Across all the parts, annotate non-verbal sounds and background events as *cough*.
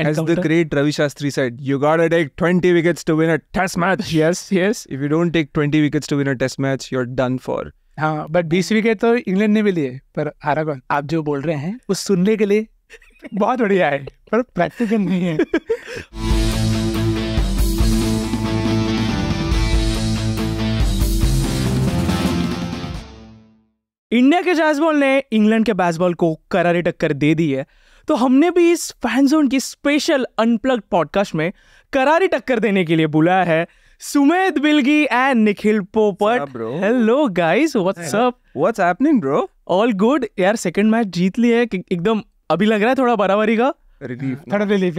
As the great Ravi Shastri said, you gotta take 20 wickets to win a test match. yes, yes. If you don't take 20 wickets to win a test match, you're done for. हाँ but बीस wicket तो England ने भी लिए पर हारा कौन आप जो बोल रहे हैं उस सुनने के लिए बहुत बढ़िया है पर प्रैक्टिकल नहीं है इंडिया के जायसबॉल ने इंग्लैंड के बैसबॉल को करारी टक्कर दे दी है तो हमने भी इस फैन जोन की स्पेशल अनप्लग पॉडकास्ट में करारी टक्कर देने के लिए बुलाया है सुमेध बिलगी and Nikhil Popat hello guys what's up what's happening bro all good यार सेकंड मैच जीत ली है एकदम अभी लग रहा है थोड़ा बराबरी का रिलीफ थोड़ा रिलीफ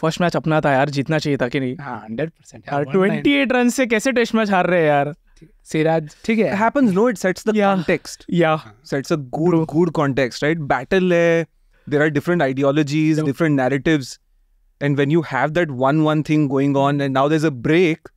फर्स्ट मैच अपना था यार जीतना चाहिए था कि नहीं हाँ हंड्रेड परसेंट यार ट्वेंटी एट रन से कैसे टेस्ट मैच हार रहे हैं यार Siraj, ठीक है. It happens, no? It sets the yeah. context. Yeah. Sets a good, good context, right? Battle है. There are different ideologies, no. different narratives, and when you have that one one thing going on, and now there's a break.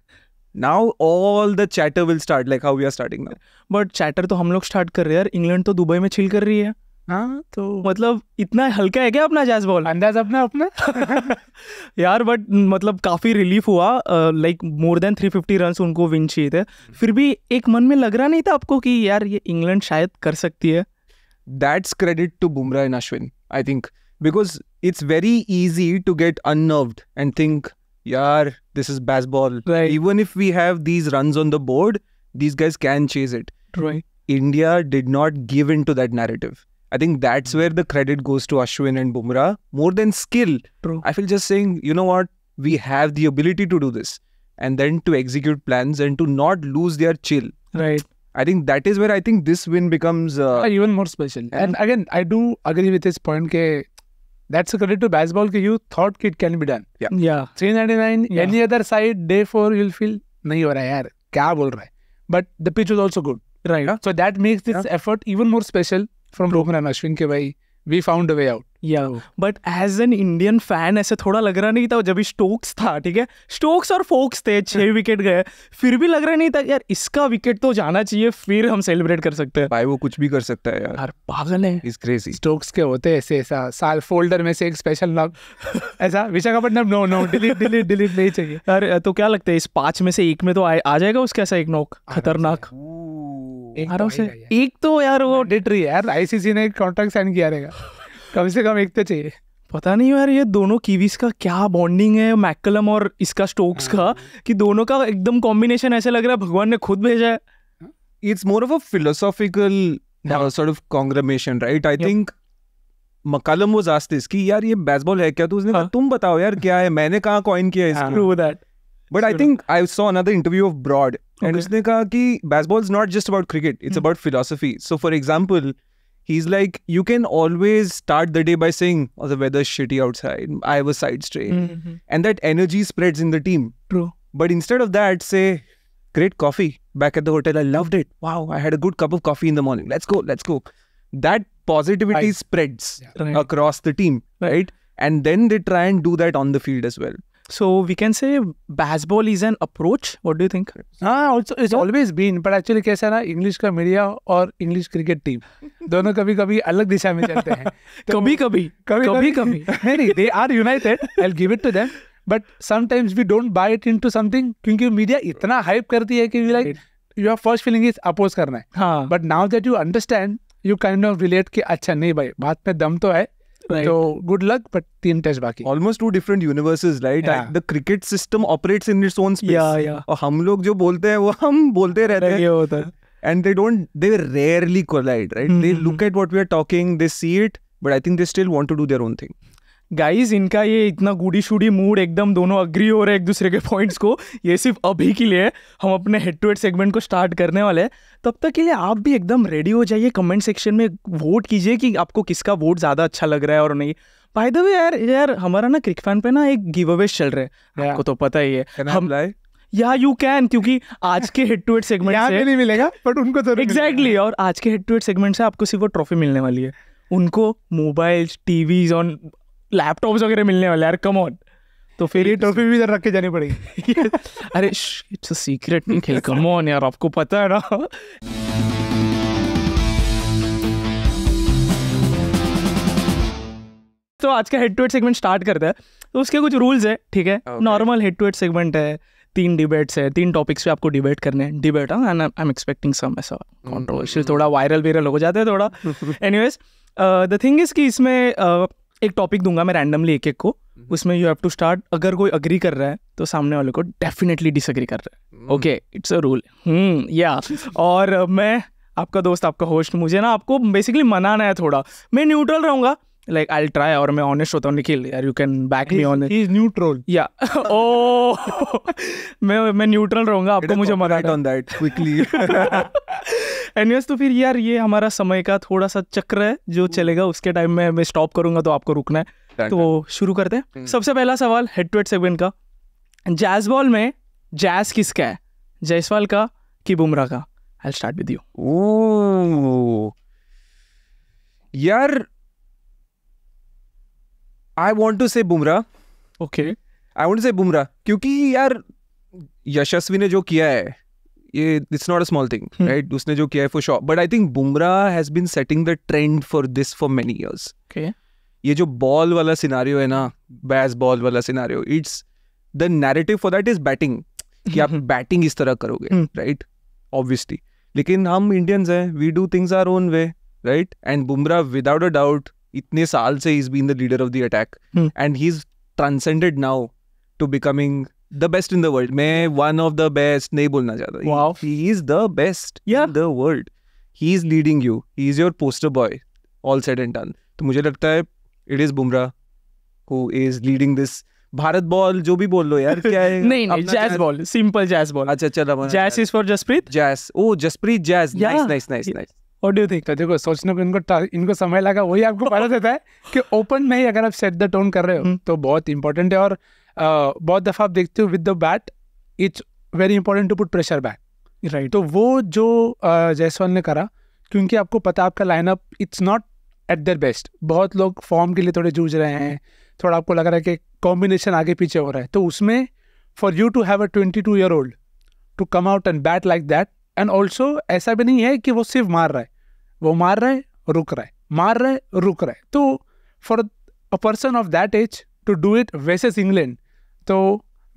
Now all the chatter will start, like how we are starting now. But chatter तो हम लोग start कर रहे हैं यार. England तो Dubai में chill कर रही है. हाँ तो मतलब इतना हल्का है क्या अपना जैज बॉल अंदाज अपना अपना *laughs* यार बट मतलब काफ़ी रिलीफ हुआ like more than 350 fifty run उनको विन चाहिए थे फिर भी एक मन में लग रहा नहीं था आपको कि यार ये इंग्लैंड शायद कर सकती है that's credit to Bumrah in Ashwin I think because it's very easy to get unnerved and think यार this is bazball even if we have these run on the board these guys can chase it India did not give in to that narrative I think that's where the credit goes to Ashwin and Bumrah more than skill. True. I feel just saying, you know what, we have the ability to do this, and then to execute plans and to not lose their chill. Right. I think that is where I think this win becomes uh, even more special. And, and again, I do agree with his point. Ke that's a credit to baseball. Ke you thought it can be done. Yeah. Yeah. 399. Yeah. Any other side, day four, you'll feel नहीं हो रहा Kya bol क्या बोल But the pitch was also good. Right. So that makes this effort even more special. From Rohan and Ashwin के भाई we found a way out या but as an Indian fan ऐसे थोड़ा लग रहा नहीं था जब स्टोक्स था ठीक है स्टोक्स और फोक्स थे छह विकेट *laughs* गए फिर भी लग रहा नहीं था यार इसका विकेट तो जाना चाहिए फिर हम सेलिब्रेट कर सकते हैं भाई वो कुछ भी कर सकता है यार यार पागल है इज क्रेजी स्टोक्स के होते ऐसे ऐसा साल फोल्डर में से एक स्पेशल नाम *laughs* ऐसा Visakhapatnam no no delete delete delete नहीं चाहिए यार *laughs* तो क्या लगता है इस पांच में से एक में तो आ, जाएगा उसके ऐसा एक नॉक खतरनाक अठारह तो से एक तो यार वो डेट रही है यार आईसीसी ने कॉन्ट्रैक्ट साइन किया रहेगा कम से कम एक तो चाहिए पता नहीं यार ये दोनों कीवीज का क्या बॉन्डिंग है मैकलम और इसका स्टोक्स का हाँ। कि दोनों का एकदम कॉम्बिनेशन ऐसा लग रहा है भगवान ने खुद भेजा है it's more of a philosophical sort of confirmation right I think McCullum वो जास्टिस इसकी यार ये बेसबॉल है क्या तो उसने कहा हाँ। तुम बताओ यार क्या है मैंने कहाँ कॉइन किया इसको that But I think I saw another interview of Broad, and उसने कहा is baseball is not just about cricket; it's hmm. about philosophy. So, for example, He's like, you can always start the day by saying, oh, the weather's shitty outside. I have a side strain. Mm-hmm. And that energy spreads in the team. True. But instead of that, say, great coffee back at the hotel. I loved it. Wow, I had a good cup of coffee in the morning. Let's go, let's go. That positivity I, spreads yeah, across the team, right? And then they try and do that on the field as well. So we can say baseball is an approach. What do you think? हाँ also it's always been, but actually कैसा ना English का media और English cricket team दोनों कभी कभी अलग दिशा में चलते हैं तो *laughs* कभी कभी कभी कभी कभी *laughs* नहीं नहीं they are united. I'll give it to them. But sometimes we don't buy it into something क्योंकि मीडिया इतना हाइप करती है कि like your first feeling is oppose करना है but now that you understand you kind of relate कि अच्छा नहीं भाई बात में दम तो है Right. So good luck, but teen test baki. Almost two different universes, right? Yeah. The cricket system operates in its own space. Yeah, yeah. और हम लोग जो बोलते हैं वो हम बोलते रहते हैं. ये होता है. And they don't, they rarely collide, right? Mm-hmm. They look at what we are talking, they see it, but I think they still want to do their own thing. Guys इनका ये इतना गुडी शुडी मूड एकदम दोनों agree हो रहे हैं एक दूसरे के पॉइंट्स को ये सिर्फ अभी के लिए हम अपने हेड टू हेड सेगमेंट को स्टार्ट करने वाले हैं तब तक के लिए आप भी एकदम रेडी हो जाइए कमेंट सेक्शन में वोट कीजिए कि आपको किसका वोट ज़्यादा अच्छा लग रहा है और नहीं बाय द वे यार यार हमारा ना क्रिक फैन पे ना एक गिव अवेज चल रहे हैं आपको तो पता ही है हम या यू कैन क्योंकि आज के हेड टू हेड सेगमेंट से नहीं मिलेगा बट उनको तो एग्जैक्टली और आज के हेड टू हेड सेगमेंट से आपको सिर्फ वो ट्रॉफी मिलने वाली है उनको मोबाइल टीवीज ऑन लैपटॉप वगैरह मिलने वाले यार कम ऑन तो फिर ये टॉफी भी इधर रख के जानी पड़ेगी *laughs* अरे इट्स अ सीक्रेट नहीं खेल कम ऑन यार आपको पता है ना तो आज का head to head segment start करते हैं तो उसके कुछ रूल्स है ठीक है normal head to head segment है तीन डिबेट्स है तीन टॉपिक्स पे आपको डिबेट करने हैं डिबेट हाँ and I am expecting some ऐसा कॉन्ट्रोवर्शियल mm-hmm। थोड़ा वायरल वायरल हो जाता है थोड़ा anyways the thing is कि इसमें uh, एक टॉपिक दूंगा मैं रैंडमली एक एक को हम्म। उसमें यू हैव टू स्टार्ट अगर कोई अग्री कर रहा है तो सामने वाले को डेफिनेटली डिसअग्री कर रहा है ओके इट्स अ रूल या और मैं आपका दोस्त आपका होस्ट मुझे ना आपको बेसिकली मनाना है थोड़ा मैं न्यूट्रल रहूंगा लाइक आई ट्राई और मैं ऑनेस्ट होता हूँ निखिल यार you can back me on is it. या ओ *laughs* oh. *laughs* मैं मैं न्यूट्रल रहूँगा आपको मुझे मना ऑन दैट क्विकली एनिवेज तो फिर यार ये हमारा समय का थोड़ा सा चक्र है जो hmm. चलेगा उसके टाइम में मैं स्टॉप करूंगा तो आपको रुकना है तो शुरू करते हैं hmm. सबसे पहला सवाल हेड टू हेड सेगमेंट का जैज बॉल में जैज किसका है जयसवाल का कि बुमराह का आई स्टार्ट विद यू ओ यार आई वॉन्ट टू से बुमरा ओके आई वॉन्ट से बुमरा क्योंकि यार यशस्वी ने जो किया है ये it's not a small thing right उसने जो किया है for shop but I think Bumrah has been setting the trend for this for many years ये जो बॉल वाला सिनारियो है ना बैस बॉल वाला scenario it's the narrative for that is batting कि आप बैटिंग hmm. इस तरह करोगे राइट hmm. ऑब्वियसली लेकिन हम इंडियंस हैं we do things our own way right and Bumrah without a doubt इतने साल से is been the leader of the attack and he is transcended now to becoming the best in the world मैं one of the best नहीं बोलना चाहता he is the best या the world he is leading you he is your poster boy all set and done तो मुझे लगता है it is Bumrah who is leading this Bharat ball जो भी बोल लो यार *laughs* क्या है नहीं नहीं जैस बॉल सिंपल जैस बॉल अच्छा चलो जैस इज फॉर जसप्रीत जैस ओ Jasprit Jas nice nice nice nice audio थी थिंक देखो सोचने को इनको इनको समय लगा वही आपको पता देता है कि ओपन में ही अगर आप सेट द टोन कर रहे हो हम्म। तो बहुत इंपॉर्टेंट है और बहुत दफ़ा आप देखते हो with the bat it's very important to put pressure back right तो वो जो जयसवाल ने करा क्योंकि आपको पता आपका lineup it's not at their best बहुत लोग फॉर्म के लिए थोड़े जूझ रहे हैं थोड़ा आपको लग रहा है कि कॉम्बिनेशन आगे पीछे हो रहा है तो उसमें for you to have a twenty two year old to come out and bat like that and also ऐसा भी नहीं है कि वो सिर्फ मार रहा है वो मार रहा है रुक रहा है मार रहा है रुक रहा है तो for a person of that age to do it versus England तो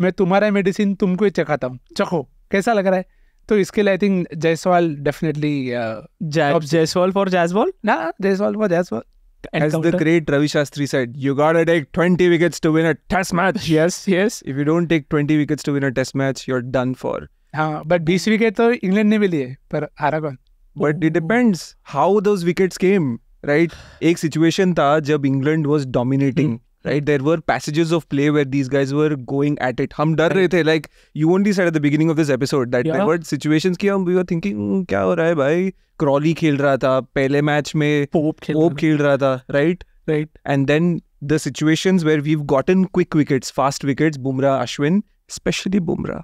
मैं तुम्हारा मेडिसिन तुमको ही चखाता हूँ चखो कैसा लग रहा है तो इसके लिए I think Jaiswal definitely Jaiswal for Jaiswal ना Jaiswal for bazball As the great Ravi Shastri said, you gotta take 20 wickets to win a test match. yes, yes. If you don't take 20 wickets to win a test match, you're done for. हाँ but बीस wicket तो England ने भी लिए पर हारा कौन but it depends how those wickets came right एक सिचुएशन था जब England was dominating right there were passages of play where these guys were going at it हम डर रहे थे like you only said at the beginning of this episode that there were situations की हम we are thinking क्या हो रहा है भाई क्रॉली खेल रहा था पहले मैच में पोप खेल, पोप खेल रहा था right right and then the situations where we have gotten quick wickets fast wickets Bumrah Ashwin specially Bumrah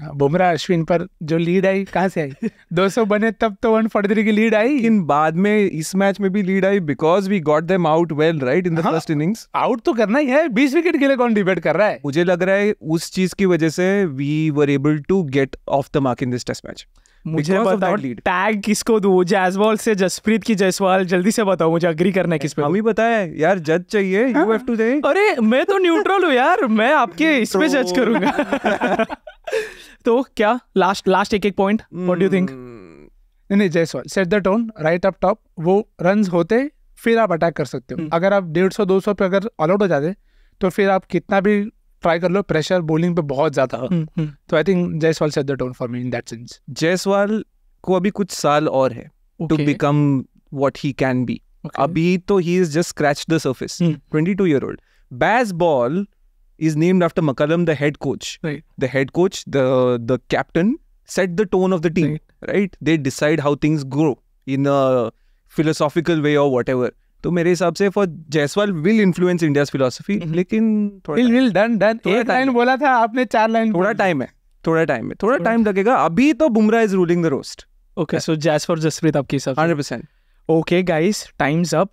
हाँ, बुमराह अश्विन पर जो लीड आई कहाँ से आई 200 *laughs* बने तब तो वन फॉर्टी की लीड आई इन बाद में इस मैच में भी लीड आई because we got them out well right in the first innings out तो करना ही है बीस विकेट के लिए कौन डिबेट कर रहा है मुझे लग रहा है उस चीज की वजह से we were able to get off the mark in this test match मुझे बताओ टैग किसको दू जायसवाल से जसप्रीत की जायसवाल जल्दी से बताओ मुझे अग्री करना है किस पे हम ही बताया यार जज चाहिए यू हैव टू से अरे मैं तो न्यूट्रल हूँ यार मैं आपके इस पे जज करूंगा तो क्या लास्ट लास्ट एक एक पॉइंट व्हाट डू थिंक नहीं नहीं Jaiswal set the tone right up top वो रन होते फिर आप अटैक कर सकते हो hmm. अगर आप डेढ़ सौ दो सौ पे अगर ऑल आउट हो जाते तो फिर आप कितना भी ट्राई कर लो प्रेशर बॉलिंग पे बहुत ज्यादा तो I think Jaiswal set the tone for me in that sense Jaiswal को अभी कुछ साल और है to become what he can be अभी तो he is just scratch the surface twenty two year old bazball is named after McCullum, the head coach. Right. The head coach, the the captain, set the tone of the team. Right. right? They decide how things grow in a philosophical way or whatever. तो मेरे हिसाब से for Jaiswal will influence India philosophy लेकिन थोड़ा will done done एक line बोला था आपने चार लाइन थोड़ा टाइम है थोड़ा टाइम है थोड़ा टाइम लगेगा अभी तो Bumrah is ruling the roost okay so Jaiswal Jasprit आपके हिसाब से 100% okay guys time's up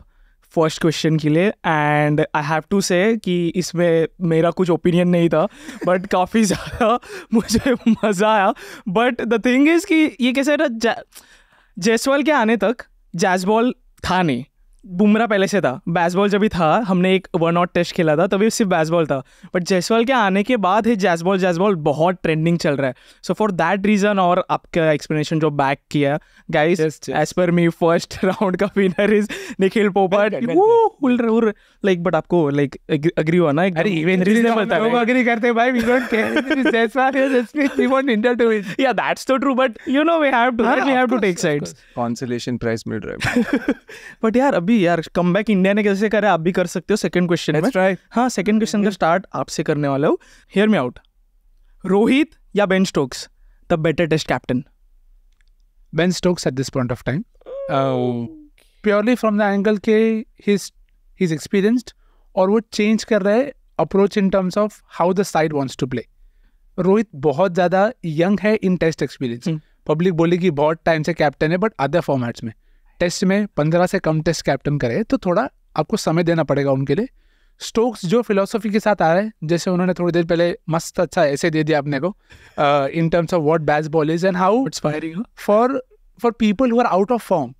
first question के लिए एंड आई हैव टू से कि इसमें मेरा कुछ ओपिनियन नहीं था बट काफ़ी *laughs* ज़्यादा मुझे मज़ा आया बट द थिंग इज़ कि ये कैसे था जैसवाल के आने तक जैजबॉल था नहीं बुमरा पहले से था बैसबॉल जब भी था हमने एक वन आउट टेस्ट खेला था तभी सिर्फ बैसबॉल था बट जैसवाल के आने के बाद ही जैसबॉल जैसबॉल बहुत ट्रेंडिंग चल रहा है सो फॉर दैट रीज़न और आपका एक्सप्लेनेशन जो बैक किया guys as per me first round का winner is Nikhil Popat like but आपको लाइक अग्री हुआ ना अरे रीजनेबल लोग अग्री करते भाई we don't care is we want India to win या that's true but you know we have to we have to take sides price मिल रहा है बट *laughs* यार अभी भी यार कम बैक इंडिया ने कैसे करा आप भी कर सकते हो सेकंड क्वेश्चन में ट्राई हाँ सेकंड क्वेश्चन का स्टार्ट mm-hmm. आपसे करने वाला हूँ हेयर मी आउट रोहित या Ben Stokes the better test captain Ben Stokes at this point of time purely from the angle के हिज हिज एक्सपीरियंस्ड और वो चेंज कर रहे approach in terms of how the side wants to play Rohit बहुत ज़्यादा young है इन test experience public बोलेगी बहुत टाइम से कैप्टन है बट अदर फॉर्मेट्स में टेस्ट में पंद्रह से कम टेस्ट कैप्टन करे तो थोड़ा आपको समय देना पड़ेगा उनके लिए स्टोक्स जो फिलोसफी के साथ आ रहे हैं जैसे उन्होंने थोड़ी देर पहले मस्त अच्छा ऐसे दे दिया अपने को in terms of bazball is and how inspiring for for people who are out of form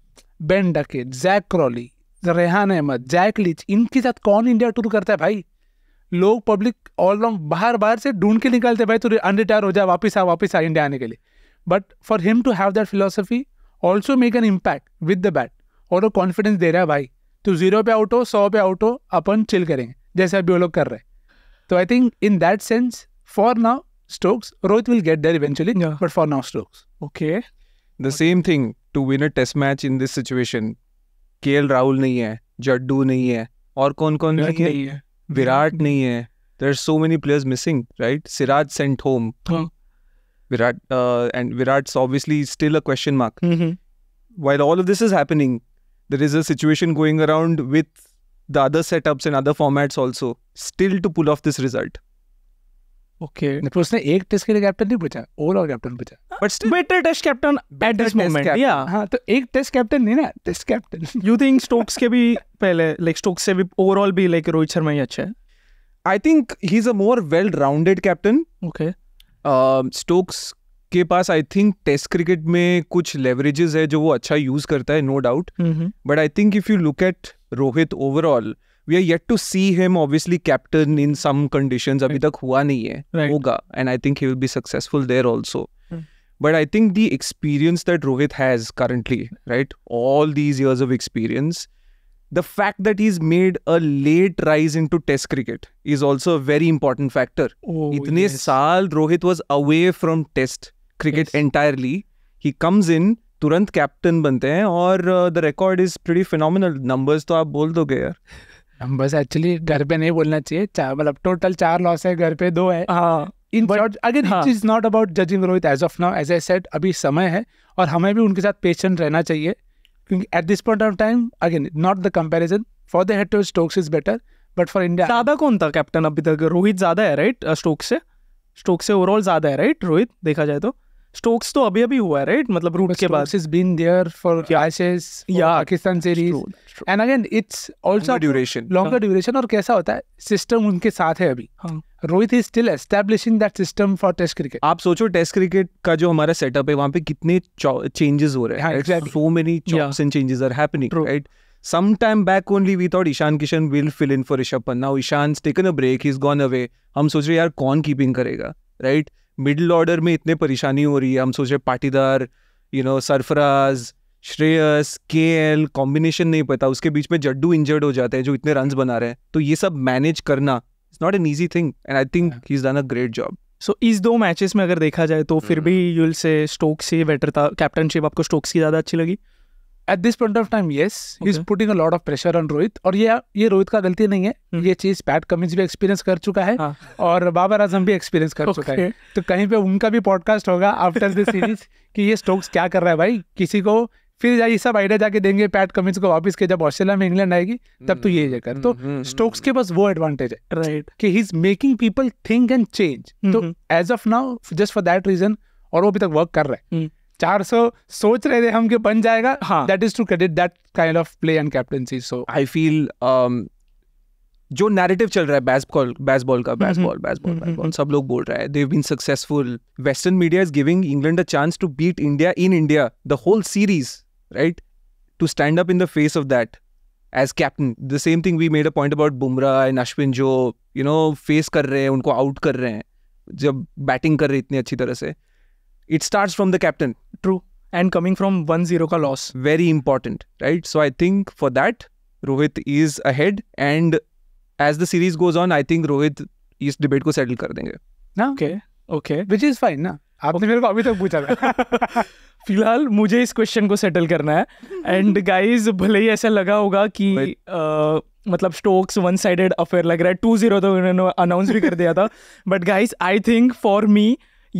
Ben Duckett Jack Crawley Rehan Ahmed Jack Leach इनके साथ कौन इंडिया टूर करता है भाई लोग पब्लिक ऑल राउंड बाहर बाहर से ढूंढ के निकालते भाई तो अनरिटायर हो जाए वापस आ वापस आ इंडिया आने के लिए but for him to have that philosophy also make an impact with the bat और वो कॉन्फिडेंस दे रहा है भाई तो जीरो पे आउट हो सौ पे आउट हो अपन चिल करेंगे जैसे अभी वो लोग कर रहे हैं तो I think in that sense for now Stokes Rohit will get there eventually but for now Stokes okay the same thing to win a test match in this situation K L Rahul नहीं है जड्डू नहीं है और कौन कौन नहीं, है विराट नहीं है there are so many players missing right Siraj sent home Virat, uh, and Virat's obviously still a question mark. Mm-hmm. While all of this is happening, there is a situation going around with the other setups and other formats also still to pull off this result. Okay. But उसने एक test के लिए captain नहीं पूछा, overall captain But still, better test captain at this moment. Yeah. हाँ, तो एक test captain नहीं ना, *laughs* You think Stokes के भी like Stokes से भी overall भी like रोहित शर्मा ही अच्छा है? I think he's a more well-rounded captain. Okay. Stokes के पास आई थिंक टेस्ट क्रिकेट में कुछ लेवरेजेस है जो वो अच्छा यूज करता है no doubt but I think if you look at Rohit overall we are yet to see him obviously captain in some condition अभी तक हुआ नहीं है right. होगा and I think he will be successful there also but I think the experience that Rohit has currently right all these years of experience the fact that he's made a late rise into test cricket is also a very important factor oh, itne yes. saal rohit was away from test cricket yes. entirely he comes in तुरंत captain बनते हैं और the record is pretty phenomenal numbers तो आप बोल दोगे यार numbers actually घर पे नहीं बोलना चाहिए चार मतलब टोटल चार लॉस है घर पे दो है हाँ in short again it is not about judging Rohit as of now as I said अभी समय है और हमें भी उनके साथ पेशेंट रहना चाहिए क्योंकि at this point of time again not the comparison for the head to Stokes is better but for India ज़्यादा कौन था कैप्टन अभी तक रोहित ज़्यादा है राइट स्टोक्स से स्टोक्स से ओवरऑल ज़्यादा है राइट रोहित देखा जाए तो स्टोक्स तो अभी अभी हुआ है राइट मतलब रूट के बाद is been there for ICS या Pakistan series and again it's also duration longer duration और कैसा होता है सिस्टम उनके साथ है अभी हां Rohit is still establishing that system for test cricket आप सोचो टेस्ट क्रिकेट का जो हमारा सेटअप है वहाँ पे कितने चेंजेस हो रहे हैं so many chops and changes are happening right some time back only we thought Ishan Kishan will fill in for Rishabh Pant. Now Ishan's taken a break, he's gone away. हम सोच रहे यार कौन कीपिंग करेगा राइट मिडिल ऑर्डर में इतने परेशानी हो रही है हम सोच रहे Patidar you know Sarfaraz Shreyas K L combination नहीं पता उसके बीच में जड्डू इंजर्ड हो जाते हैं जो इतने रन बना रहे हैं तो ये सब मैनेज करना it's not an easy thing and I think he is done a great job so इस दो मैचेस में अगर देखा जाए तो फिर hmm. भी यूल से स्टोक्स ही बेटर था कैप्टनशिप आपको स्टोक्स की ज़्यादा अच्छी लगी at this point of time yes is putting a lot of pressure on Rohit और ये ये रोहित का गलती नहीं है hmm. ये चीज पैट कमिंस भी एक्सपीरियंस कर चुका है हाँ. और बाबर आजम भी एक्सपीरियंस कर okay. चुका है तो कहीं पे उनका भी पॉडकास्ट होगा आफ्टर दिस सीरीज कि ये स्टोक्स क्या कर रहा है भाई किसी को फिर ये सब आइडिया जाके देंगे पैट कमिंस को वापस के जब ऑस्ट्रेलिया में इंग्लैंड आएगी तब तो ये कर हम्म, तो स्टोक्स हम्म, हम्म, के पास वो एडवांटेज है राइट कि he is making people think and change तो as of now just for that reason और वो अभी तक वर्क कर रहे हैं चार सौ सोच रहे थे हम के बन जाएगा हाँ that is to credit that kind of play and captaincy so I feel जो नैरेटिव चल रहा है बैसबॉल बैसबॉल का बैसबॉल बैसबॉल बैसबॉल सब लोग बोल रहे हैं they been successful western media is giving England a chance to beat India in India the whole series right? To stand up in the face of that as captain. The same thing we made a point about Bumrah and Ashwin जो you know face कर रहे हैं उनको out कर रहे हैं जब batting कर रहे इतनी अच्छी तरह से it starts from the captain true and coming from one zero का loss very important right so I think for that Rohit is ahead and as the series goes on I think Rohit इस debate को settle कर देंगे ना okay okay which is fine ना आपने मेरे को अभी तक पूछा था फिलहाल मुझे इस क्वेश्चन को सेटल करना है एंड गाइस भले ही ऐसा लगा होगा कि मतलब स्टोक्स वन साइडेड अफेयर लग रहा है टू जीरो तो उन्होंने अनाउंस भी कर दिया था but guys I think for me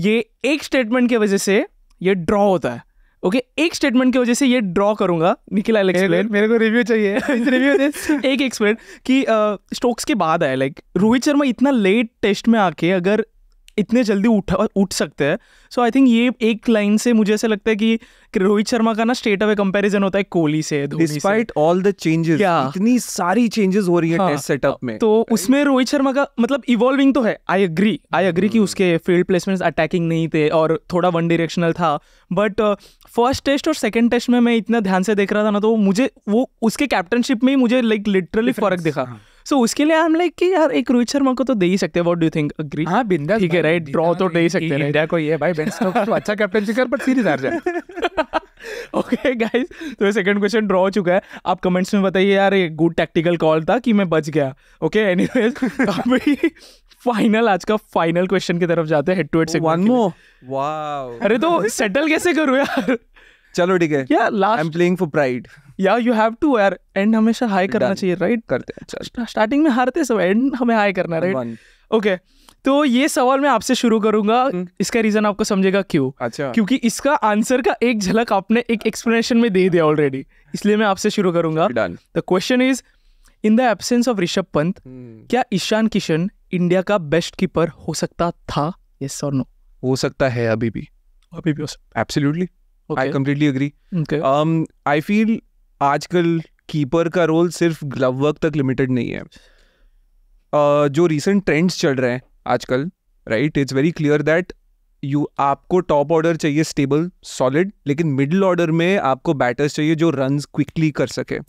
ये एक स्टेटमेंट की वजह से ये ड्रॉ होता है ओके okay, एक स्टेटमेंट की वजह से ये ड्रॉ करूंगा निखिल आई एक्सप्लेन मेरे को रिव्यू चाहिए रिव्यू *laughs* *laughs* एक एक्सप्लेन कि स्टोक्स के बाद आया लाइक रोहित शर्मा इतना लेट टेस्ट में आके अगर इतने जल्दी उठ उठ सकते हैं सो आई थिंक ये एक लाइन से मुझे ऐसा लगता है कि, रोहित शर्मा का ना स्ट्रेट अवे कंपेरिजन होता है कोहली से डिस्पाइट ऑल द चेंजेस इतनी सारी चेंजेस हो रही है हाँ, टेस्ट सेटअप में तो right? उसमें रोहित शर्मा का मतलब इवॉल्विंग तो है आई अग्री आई अग्री कि hmm. उसके फील्ड प्लेसमेंट अटैकिंग नहीं थे और थोड़ा वन डिरेक्शनल था बट फर्स्ट टेस्ट और सेकेंड टेस्ट में मैं इतना ध्यान से देख रहा था ना तो मुझे वो उसके कैप्टनशिप में ही मुझे लाइक लिटरली फर्क दिखा हाँ। सो उसके लिए आई एम लाइक कि यार एक रोहित शर्मा को तो दे ही सकते हैं व्हाट डू थिंक अग्री हां बिंदास ठीक है राइट ड्रॉ तो दे ही सकते हैं इंडिया को ये भाई अच्छा कैप्टनसी कर पर सीरीज हार जाए ओके *laughs* गाइस तो सेकंड क्वेश्चन ड्रॉ हो चुका है आप कमेंट्स में बताइए यार ये गुड टैक्टिकल कॉल था कि मैं बच गया ओके एनीवेज अभी फाइनल आज का फाइनल क्वेश्चन की तरफ जाते हैं head to head segment one more अरे तो सेटल कैसे करूं यार *laughs* चलो ठीक है या last I am playing for pride या यू हैव टू यार एंड हमेशा हाई करना चाहिए राइट करते हैं स्टार्टिंग में हारते सब एंड हमें हाई करना राइट ओके तो ये सवाल मैं आपसे शुरू करूंगा हम्म। इसका रीजन आपको समझेगा क्यों अच्छा क्योंकि इसका आंसर का एक झलक आपने एक एक्सप्लेनेशन में दे दिया ऑलरेडी इसलिए मैं आपसे शुरू करूंगा done the question is in the absence of Rishabh Pant क्या ईशान किशन इंडिया का बेस्ट कीपर हो सकता था यस और नो हो सकता है अभी भी अभी भी absolutely I completely agree I feel आजकल कीपर का रोल सिर्फ ग्लव वर्क तक लिमिटेड नहीं है uh, जो रिसेंट ट्रेंड्स चल रहे हैं आजकल right it's very clear that you आपको टॉप ऑर्डर चाहिए स्टेबल सॉलिड लेकिन मिडिल ऑर्डर में आपको बैटर्स चाहिए जो रन क्विकली कर सके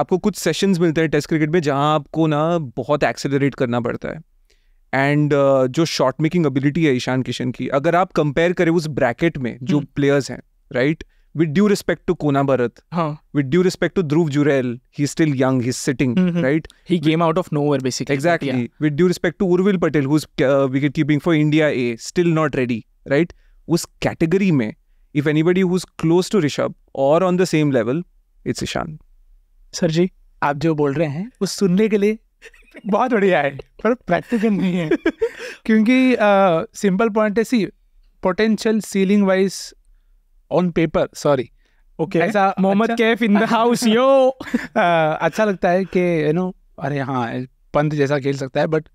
आपको कुछ सेशंस मिलते हैं टेस्ट क्रिकेट में जहां आपको ना बहुत एक्सेलरेट करना पड़ता है एंड uh, जो शॉट मेकिंग एबिलिटी है ईशान किशन की अगर आप कंपेयर करें उस ब्रैकेट में जो प्लेयर्स हम्म। हैं right right? With due respect to Kona Bharat with due respect to Dhruv Jurel he still young he sitting right he game out of nowhere basically exactly with due respect to Urvil Patel who is wicket keeping for India A still not ready right उस कैटेगरी में if anybody who is close to Rishabh और on the same level it's Ishan sir ji आप जो बोल रहे हैं उस सुनने के लिए बहुत बढ़िया है पर प्रैक्टिकल नहीं है *laughs* क्योंकि सिंपल uh, पॉइंट है see potential ceiling wise on paper sorry okay ऐसा मोहम्मद अच्छा? Kaif in the house yo *laughs* अच्छा लगता है कि यू नो अरे हाँ पंत जैसा खेल सकता है बट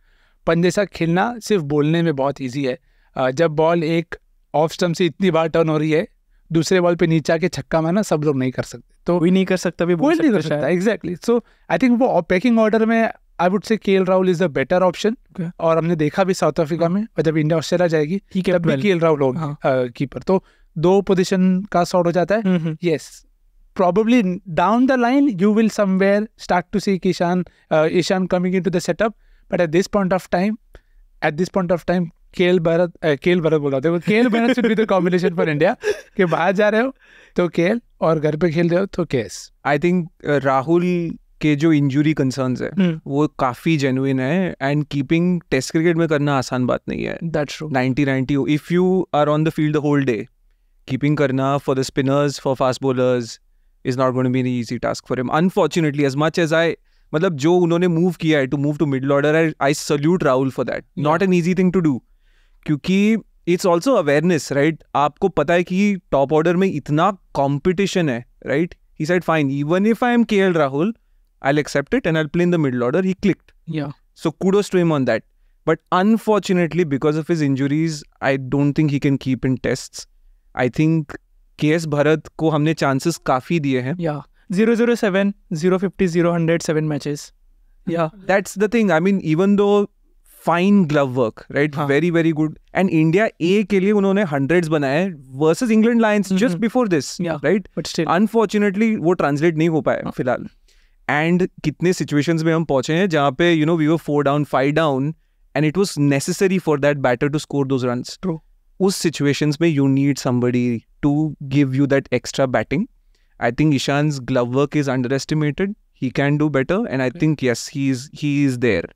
पंत जैसा खेलना सिर्फ बोलने में बहुत ईजी है जब बॉल एक ऑफ स्टम्प से इतनी बार टर्न हो रही है दूसरे बॉल पे नीचे आके छक्का मारना सब लोग नहीं कर सकते तो कोई नहीं कर सकता भी बोल नहीं कर सकता एग्जैक्टली सो आई थिंक वो पैकिंग ऑर्डर में I would say K L Rahul is the better option और हमने देखा भी साउथ अफ्रीका में और जब इंडिया ऑस्ट्रेलिया जाएगी तब भी के एल राहुल कीपर तो दो पोजिशन का सॉर्ट हो जाता है yes hmm, hmm. probably down the line you will somewhere start to see Kishan Ishan coming in to the setup but at this point of time at this point of time केल भरत केल भरत बोल रहा केल Bharat should be the combination for India कि बाहर जा रहे हो तो केल और घर पे खेल रहे हो तो केस आई थिंक राहुल के जो इंजुरी कंसर्न्स है hmm. वो काफी जेन्युइन है एंड कीपिंग टेस्ट क्रिकेट में करना आसान बात नहीं है that's true 90 90 if you are on the field the whole day keeping Karna for the spinners, for fast bowlers, is not going to be an easy task for him. Unfortunately, as much as I मतलब जो उन्होंने move किया है to move to middle order I I salute Rahul for that not an easy thing to do क्योंकि it's also awareness right आपको पता है कि टॉप ऑर्डर में इतना कॉम्पिटिशन है right he side fine even if I am K L Rahul I accept it and I play in the middle order he clicked so kudos to him on that but unfortunately because of his injuries I don't think he can keep in test I think K S Bharat को हमने chances काफ़ी दिए हैं या zero zero seven zero fifty zero hundred seven matches या that's the thing I mean even though fine glove work right very very good and India A के लिए उन्होंने हंड्रेड बनाए versus England Lions just before this right unfortunately वो translate नहीं हो पाया हाँ। फिलहाल एंड कितने सिचुएशंस में हम पहुंचे हैं जहाँ पे you know we were four down five down and it was necessary for that batter to score those run true उस सिचुएशन में you need somebody to give you that extra batting I think Ishan glove work is underestimated he can do better and I think yes he is he is there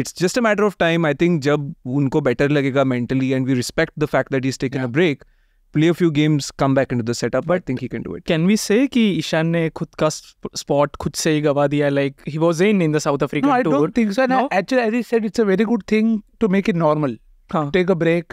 it's just a matter of time I think जब उनको better लगेगा mentally and we respect the fact that is taken a break play of you games come back to the setup but think he can do it can we say कि ईशान ने खुद का spot खुद से ही गवा दिया like he was in in the South Africa very good thing to make it normal take a break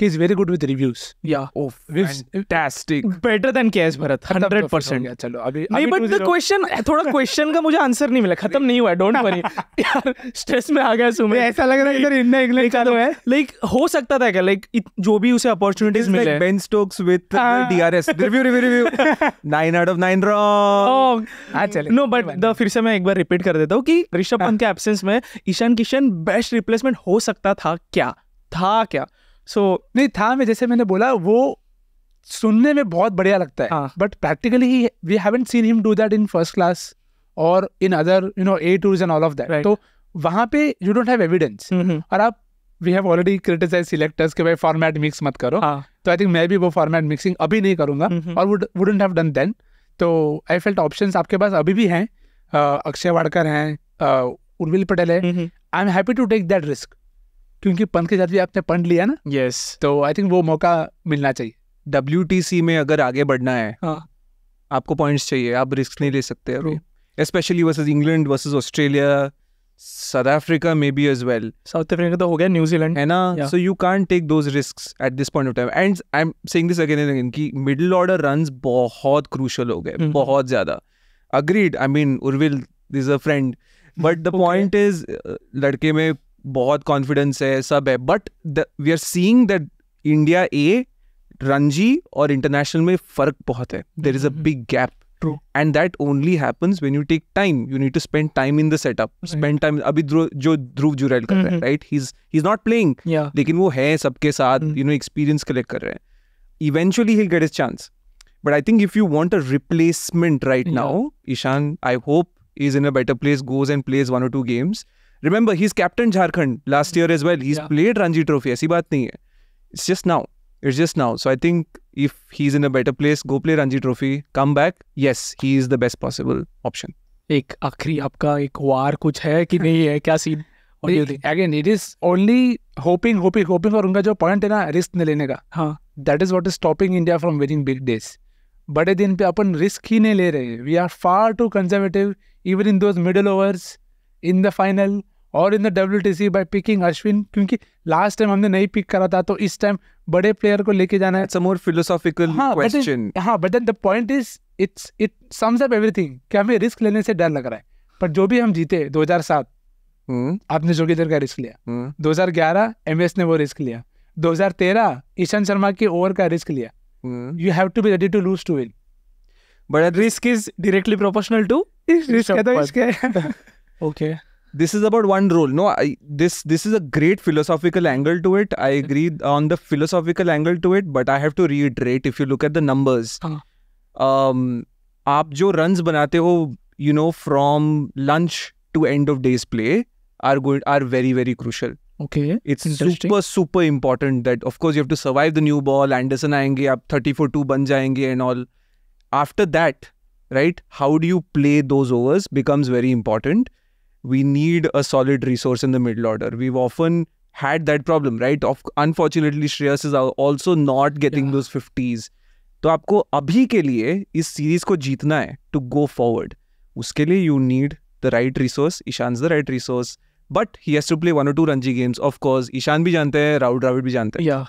he's very good with reviews. Yeah. Oh, fantastic. *laughs* Better than KS Bharat, hundred percent. चलो अभी नहीं but the question थोड़ा question का मुझे answer नहीं मिला खत्म नहीं हुआ डोंट वरी *laughs* यार स्ट्रेस में आ गया सुमे ऐसा लग रहा है इधर इंडिया इंग्लैंड चालू है लाइक हो सकता था क्या लाइक जो भी उसे अपॉर्चुनिटीज मिले Ben Stokes with DRS review review review 9 out of 9 wrong हां चले नो बट द फिर से मैं एक बार रिपीट कर देता हूं कि ऋषभ हाँ। पंत के एब्सेंस में ईशान किशन बेस्ट रिप्लेसमेंट हो सकता था क्या था क्या सो so, नहीं था मैं जैसे मैंने बोला वो सुनने में बहुत बढ़िया लगता है but practically we haven't seen him do that in first class और in other you know A tours and all of that तो वहाँ पे यू डोंट हैव एविडेंस और आप we have already criticise selectors के भाई फॉर्मेट मिक्स मत करो हाँ। तो आई थिंक मैं भी वो फॉर्मेट मिक्सिंग अभी नहीं करूंगा हम्म, हम्म। और वुडेंट हैव डन देन तो आई फेल्ट ऑप्शन आपके पास अभी भी हैं अक्षय वाड़कर हैं उर्विल पटेल है I am happy to take that risk क्योंकि पंत के साथ भी आपने पंड लिया ना यस yes. तो आई थिंक वो मौका मिलना चाहिए डब्ल्यू में अगर आगे बढ़ना है हाँ आपको पॉइंट्स चाहिए आप रिस्क नहीं ले सकते अभी specially versus England versus Australia South Africa maybe as well South Africa तो हो गया न्यूजीलैंड है ना so you can take those risk at this point of time and I am saying this again and again की middle order run बहुत crucial हो गए mm. hmm बहुत ज़्यादा agreed I mean Urvil is a friend but the point is लड़के में बहुत confidence है सब है but we are seeing that India A Ranji और इंटरनेशनल में फर्क बहुत है there is a big gap true and that only happens when you take time you need to spend time in the setup spend time अभी जो ध्रुव जुरैल कर रहे हैं right he is he is not playing लेकिन वो है सबके साथ यू नो एक्सपीरियंस कलेक्ट कर रहे हैं eventually he get his chance but I think if you want a replacement right now Ishan I hope is in a better place goes and plays one or two games remember he is captain Jharkhand last year as well he played Ranji trophy ऐसी बात नहीं है it's just now it's just now so I think if he is in a better place go play Ranji trophy come back yes he is the best possible option एक आखिरी आपका एक वार कुछ है कि नहीं है क्या scene again it is only hoping hoping hoping और उनका जो पॉइंट है ना रिस्क नहीं लेने का हाँ that is what is stopping India from winning big days बड़े दिन पे अपन रिस्क ही नहीं ले रहे we are far too conservative even in those middle overs in the final और in the W T C by picking Ashwin क्योंकि लास्ट टाइम हमने नहीं पिक करा था तो इस टाइम बड़े प्लेयर को लेके जाना है मोर फिलोसॉफिकल क्वेश्चन हां but then the point is it's it sums up everything कि हमें रिस्क लेने से डर लग रहा है पर जो भी हम जीते 2007 hmm. हम्म। आपने जोगिंदर का हम्म। रिस्क लिया दो hmm. 2011 एमएस ने वो रिस्क लिया 2013 ईशान शर्मा के ओवर का रिस्क लिया you have to be ready to lose to win but risk is directly proportional to risk okay this is about one role no I, this this is a great philosophical angle to it i mm-hmm. agree on the philosophical angle to it but i have to reiterate if you look at the numbers um aap jo runs banate ho you know from lunch to end of day's play are good are very very crucial okay it's super super important that of course you have to survive the new ball anderson aayenge aap 34 for 2 ban jayenge and all after that right how do you play those overs becomes very important we need a solid resource in the middle order. We've often had that problem, right? Of unfortunately, Shreyas is also not getting those fifties. तो आपको अभी के लिए इस series को जीतना है to go forward उसके लिए you need the right resource Ishan the right resource but he has to play one or two Ranji games of course Ishan भी जानते हैं राहुल द्राविड भी जानते हैं या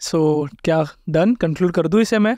सो क्या डन कंक्लूड कर दूं इसे मैं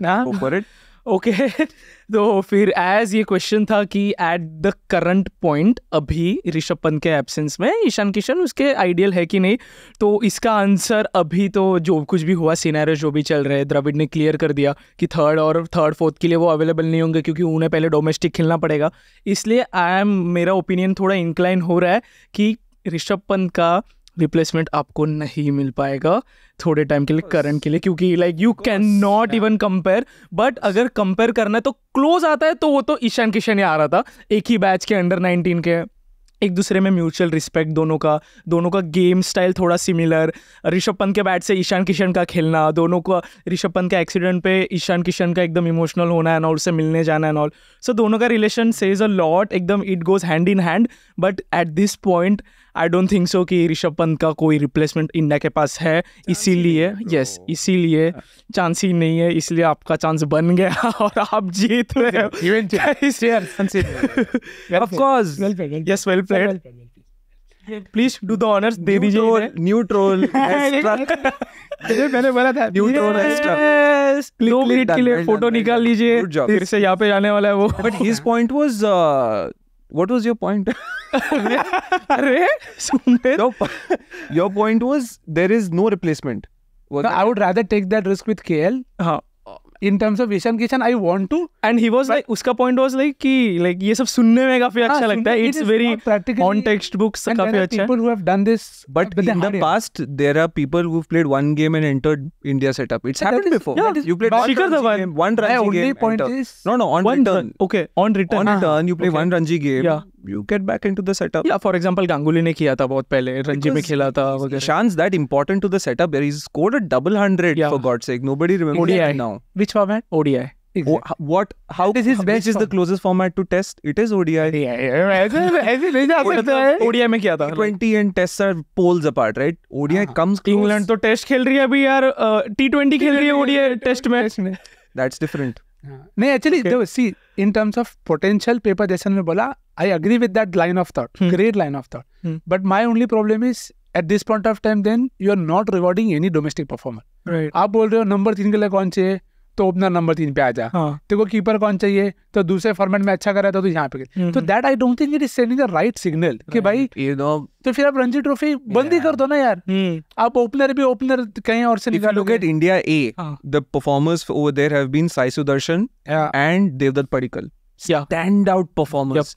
इट ओके *laughs* तो फिर एज ये क्वेश्चन था कि एट द करंट पॉइंट अभी ऋषभ पंत के एब्सेंस में ईशान किशन उसके आइडियल है कि नहीं तो इसका आंसर अभी तो जो कुछ भी हुआ सीनारे जो भी चल रहे हैं द्रविड ने क्लियर कर दिया कि थर्ड और थर्ड फोर्थ के लिए वो अवेलेबल नहीं होंगे क्योंकि उन्हें पहले डोमेस्टिक खेलना पड़ेगा इसलिए आई एम मेरा ओपिनियन थोड़ा इंक्लाइन हो रहा है कि ऋषभ पंत का रिप्लेसमेंट आपको नहीं मिल पाएगा थोड़े टाइम के लिए करंट के लिए क्योंकि like you can not even compare but अगर कंपेयर करना है तो क्लोज आता है तो वो तो ईशान किशन ही आ रहा था एक ही बैच के अंडर नाइनटीन के एक दूसरे में म्यूचुअल रिस्पेक्ट दोनों का दोनों का गेम स्टाइल थोड़ा सिमिलर ऋषभ पंत के बैट से ईशान किशन का खेलना दोनों का ऋषभ पंत के एक्सीडेंट पे ईशान किशन का एकदम इमोशनल होना एंड ऑल उससे मिलने जाना एंड ऑल सो दोनों का रिलेशन से इज अ लॉट एकदम it goes hand in hand but at this point I don't think so कि ऋषभ पंत का कोई रिप्लेसमेंट इंडिया के पास है इसीलिए यस oh. इसीलिए चांस हाँ। ही नहीं है इसलिए आपका चांस बन गया *laughs* और आप जीत रहे yes well played please do the honours दे दीजिए न्यूट्रोल *laughs* मैंने बोला था न्यूट्रोल दो मिनट के लिए फोटो निकाल लीजिए फिर से यहाँ पे जाने वाला है वो but his point was what was your point? no, *laughs* your point was there is no replacement. no, I would rather take that risk with KL. Uh-huh. In terms of Ishan Kishan I want to and he was like उसका point was like की like ये सब सुनने में काफी अच्छा लगता है it's very on text books काफी people who past there are people who played one game and enter India setup it's happened before you played Shikhar Dhawan one Ranji game no no on return okay on return on return you play one Ranji game you get back into the setup. Yeah, for example, Ganguly ने किया था बहुत पहले रणजी में खेला था वगैरह. Shan's that important to the setup. He scored a double hundred yeah. for God's sake. Nobody remembers ODI. that now. Which format? ODI. Exactly. What? How? This is best is the closest format to test. It is ODI. ऐसे ऐसे नहीं जा सकता है. ODI में क्या था? Twenty and tests are poles apart, right? ODI comes close. England तो टेस्ट खेल रही है अभी यार. T20 खेल रही है ODI टेस्ट में. That's different. हाँ। नहीं actually see in terms of potential paper जैसे ने बोला I agree with that line of thought great line of thought but my only problem is at this point of time then you are not rewarding any domestic performer आप बोल रहे हो number तीन के लिए कौन चाहिए तो ओपनर नंबर तीन पे आ जा हाँ. तेरे को कीपर कौन चाहिए तो दूसरे फॉर्मेट में अच्छा कर रहा था तो यहाँ पे तो that I don't think it is sending the right signal कि भाई यू नो तो फिर आप रणजी ट्रॉफी बंद ही कर दो ना यार हम्म। आप ओपनर भी ओपनर कहीं और से निकालोगे India A the performers over there have been Sai Sudharsan and Devdutt Padikkal stand out performers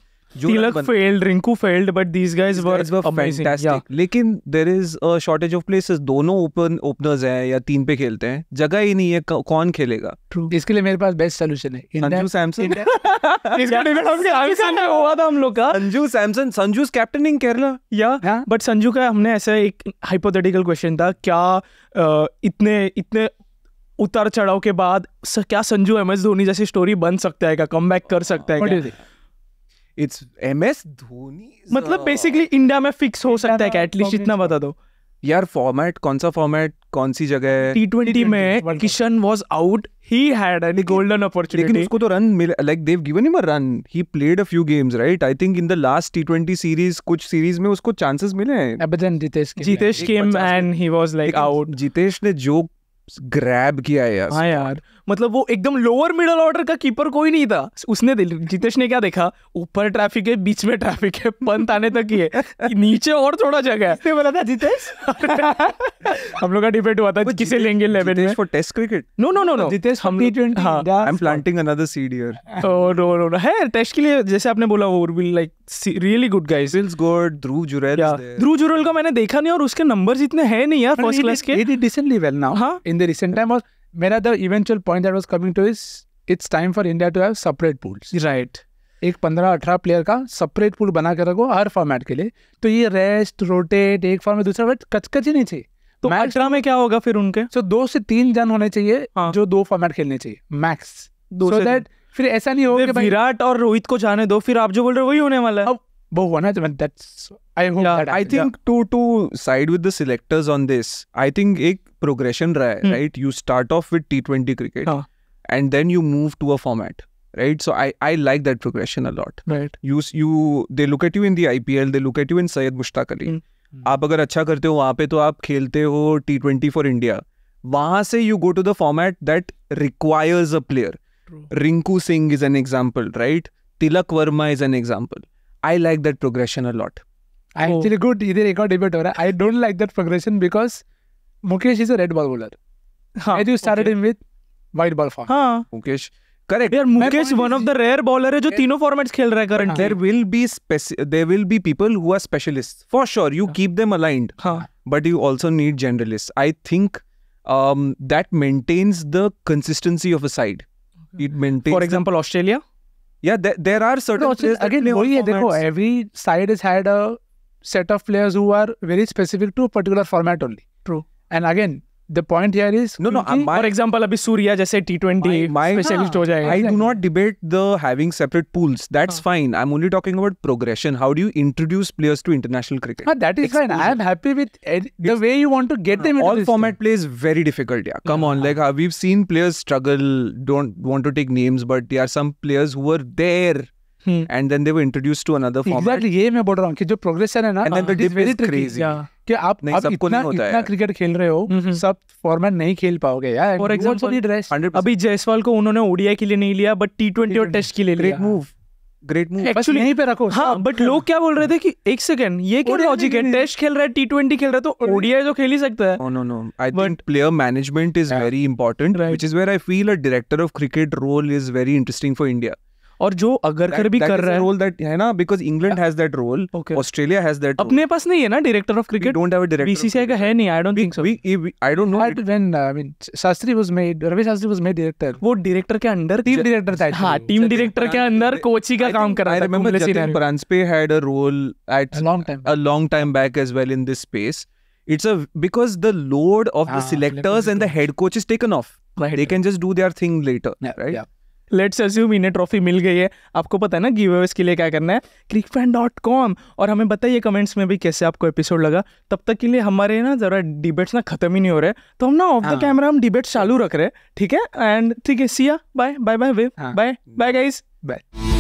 लेकिन there is shortage of places दोनों ओपन ओपनर्स हैं या तीन पे खेलते हैं जगह ही नहीं है कौन खेलेगा इसके लिए मेरे पास बेस्ट सोल्यूशन है *laughs* हुआ था हम लोग का संजू सैमसन संजू कैप्टनिंग केरला या बट हाँ? संजू का हमने ऐसा एक हाइपोथेटिकल क्वेश्चन था क्या इतने इतने उतार चढ़ाव के बाद क्या संजू एम एस धोनी जैसी स्टोरी बन सकता है क्या कम बैक कर सकता है इट्स एम एस धोनी मतलब बेसिकली इंडिया में फिक्स हो सकता है एटलीस्ट इतना बता दो यार फॉर्मेट कौन सा फॉर्मेट कौन सी जगह है टी ट्वेंटी में Kishan was out he had an golden opportunity उसको तो रन मिला like they've given him a run he played a few games right I think in the last T twenty series कुछ series में उसको chances मिले हैं Jitesh came and he was like out Jitesh ने जो ग्रैब किया है यार हाँ यार मतलब वो एकदम लोअर मिडल ऑर्डर का कीपर कोई नहीं था उसने जितेश ने क्या देखा ऊपर ट्रैफिक है बीच में ट्रैफिक है पंत आने तक ही है नीचे और थोड़ा जगह है बोला था जितेश *laughs* हम लोग का डिबेट हुआ था किसे लेंगे eleven for test cricket no no no no Jitesh हम T twenty I am planting another seed here oh no no no है टेस्ट के लिए जैसे आपने बोला वो will like really good guys feels good Dhruv Jurel Dhruv Jurel का मैंने देखा नहीं और उसके नंबर्स इतने हैं नहीं यार फर्स्ट क्लास के he did decently well now हां in the recent time was मेरा the eventual point that was coming to is it's time for India to have separate pools right एक पंद्रह अठारह प्लेयर का सेपरेट पूल बना के रखो हर फॉर्मेट के लिए तो ये रेस्ट रोटेट एक फॉर्मेट दूसरा फॉर्मेट कचकच ही नहीं चाहिए तो मैच में क्या होगा फिर उनके सो so, दो से तीन जन होने चाहिए हाँ. जो दो फॉर्मेट खेलने चाहिए मैक्स दो so that, फिर ऐसा नहीं होगा विराट और रोहित को जाने दो फिर आप जो बोल रहे हो वही होने वाला है अब वो हुआ ना that's I hope I think to to side with the selectors on this I think एक प्रोग्रेशन रहा है right you start off with T twenty cricket and then you move to a format right so i i like that progression a lot right you you they look at you in the ipl they look at you in sayed mushtaq ali mm. आप अगर अच्छा करते हो वहाँ पे तो आप खेलते हो टी ट्वेंटी फॉर इंडिया वहां से you go to the format that requires a player Rinku Singh is an example right Tilak Varma is an example I like that progression a lot I oh. actually go to debate. Or I don't like that progression because Mukesh is a red ball bowler. Huh. And you started him with white ball form. Mukesh. Correct. Yeah, Mukesh one of the rare bowler जो तीनों formats खेल रहा currently. There will be there will be people who are specialists for sure. You keep them aligned. But you also need generalists. I think um, that maintains the consistency of a side. It maintains. For example, Australia. Yeah, there, there are certain again. every side has had a set of players who are very specific to a particular format only. True. And again, the point here is no no my, for example abhi surya jaise t20 my, my specialist haan, ho jayega i do not debate the having separate pools that's haan. fine i'm only talking about progression how do you introduce players to international cricket haan, that is Exposure. fine i am happy with the way you want to get them all format play is very difficult yeah come on like uh, we've seen players struggle don't want to take names but there are some players who were there and then they were introduce to another format exactly ये मैं बोल रहा हूं कि जो progression है ना and then the dip is crazy कि आप नहीं, आप इतना होता इतना क्रिकेट खेल रहे हो हम्म, हम्म। सब फॉर्मेट नहीं खेल पाओगे यार फॉर एग्जांपल ड्रेस अभी जयसवाल को उन्होंने ओडीआई के लिए नहीं लिया बट टी20 और टेस्ट के लिए लिया मूव ग्रेट मूव एक्चुअली यहीं पे रखो हाँ बट लोग क्या बोल रहे थे कि एक सेकंड ये क्या लॉजिक है टेस्ट खेल रहा है टी ट्वेंटी खेल रहा है तो ओडीआई तो खेल ही सकता है no no I think player management is very important which is where I feel a director of cricket role is very interesting for India और जो अगर कर भी कर रहा है रोल दैट है ना because England has that role Australia has that अपने पास नहीं है ना director of cricket don't have a director BCCI का है नहीं I don't think so we I don't know when I mean Shastri was made Ravi Shastri was made director वो director के अंडर टीम डायरेक्टर था हां टीम डायरेक्टर के अंदर कोच ही का काम कर रहा था I remember Jatin Paranjpe had a role at a long time a long time back as well in this space it's a because the load of the selectors and the head coach is taken off they can just do their thing later right let's assume इन्हें trophy मिल गई है आपको पता है ना give Awez के लिए क्या करना है क्रिक फैन डॉट कॉम और हमें बताइए कमेंट्स में भी कैसे आपको एपिसोड लगा तब तक के लिए हमारे ना ज़रा डिबेट्स ना खत्म ही नहीं हो रहे तो हम ना ऑफ द कैमरा हम डिबेट्स चालू रख रहे हैं ठीक है एंड ठीक है see ya bye bye bye bye bye bye guys bye